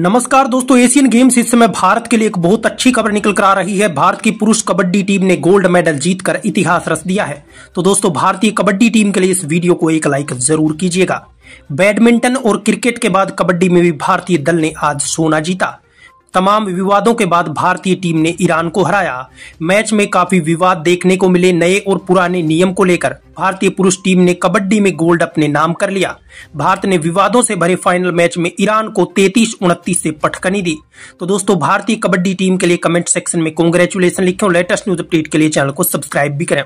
नमस्कार दोस्तों Asian games इस समय भारत के लिए एक बहुत अच्छी खबर निकल कर आ रही है भारत की पुरुष कबड्डी टीम ने गोल्ड मेडल जीतकर इतिहास रच दिया है तो दोस्तों भारतीय कबड्डी टीम के लिए इस वीडियो को एक लाइक जरूर कीजिएगा बैडमिंटन और क्रिकेट के बाद कबड्डी में भी भारतीय दल ने आज सोना जीता तमाम विवादों के बाद भारतीय टीम ने ईरान को हराया मैच में काफी विवाद देखने को मिले नए और पुराने नियम को लेकर भारतीय पुरुष टीम ने कबड्डी में गोल्ड अपने नाम कर लिया भारत ने विवादों से भरे फाइनल मैच में ईरान को तैतीस उनतीस से पटकनी दी तो दोस्तों भारतीय कबड्डी टीम के लिए कमेंट सेक्शन में कॉन्ग्रेचुलेसन लिखे लेटेस्ट न्यूज अपडेट के लिए चैनल को सब्सक्राइब भी करें